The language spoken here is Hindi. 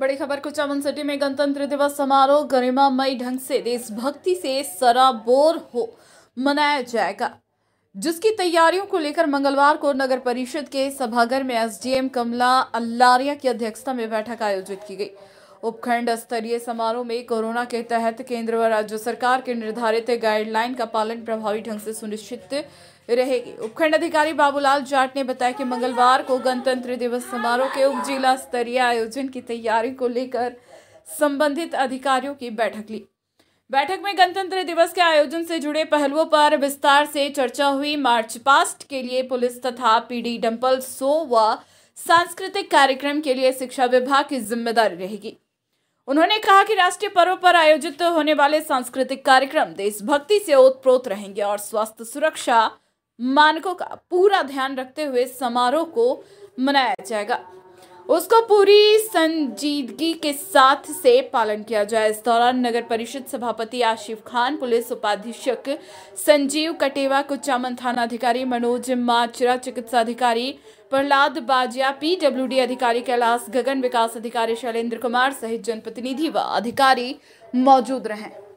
बड़ी खबर कुचामन सिटी में गणतंत्र दिवस समारोह मई ढंग से देशभक्ति से सराबोर हो मनाया जाएगा जिसकी तैयारियों को लेकर मंगलवार को नगर परिषद के सभागार में एसडीएम कमला अल्लारिया की अध्यक्षता में बैठक आयोजित की गई उपखंड स्तरीय समारोह में कोरोना के तहत केंद्र व राज्य सरकार के निर्धारित गाइडलाइन का पालन प्रभावी ढंग से सुनिश्चित रहेगी उपखंड अधिकारी बाबूलाल जाट ने बताया कि मंगलवार को गणतंत्र दिवस समारोह के उप जिला स्तरीय आयोजन की तैयारी को लेकर संबंधित अधिकारियों की बैठक ली बैठक में गणतंत्र दिवस के आयोजन से जुड़े पहलुओं पर विस्तार से चर्चा हुई मार्च पास्ट के लिए पुलिस तथा पीडी डंपल सो व सांस्कृतिक कार्यक्रम के लिए शिक्षा विभाग की जिम्मेदारी रहेगी उन्होंने कहा कि राष्ट्रीय पर्व पर आयोजित होने वाले सांस्कृतिक कार्यक्रम देशभक्ति से ओतप्रोत रहेंगे और स्वास्थ्य सुरक्षा मानकों का पूरा ध्यान रखते हुए समारोह को मनाया जाएगा उसको पूरी संजीदगी के साथ से पालन किया जाए इस दौरान नगर परिषद सभापति आशिफ खान पुलिस उपाधीक्षक संजीव कटेवा कुचामन थाना अधिकारी मनोज माचरा चिकित्सा अधिकारी प्रहलाद बाजिया पीडब्ल्यूडी अधिकारी कैलाश गगन विकास अधिकारी शैलेंद्र कुमार सहित जनप्रतिनिधि व अधिकारी मौजूद रहे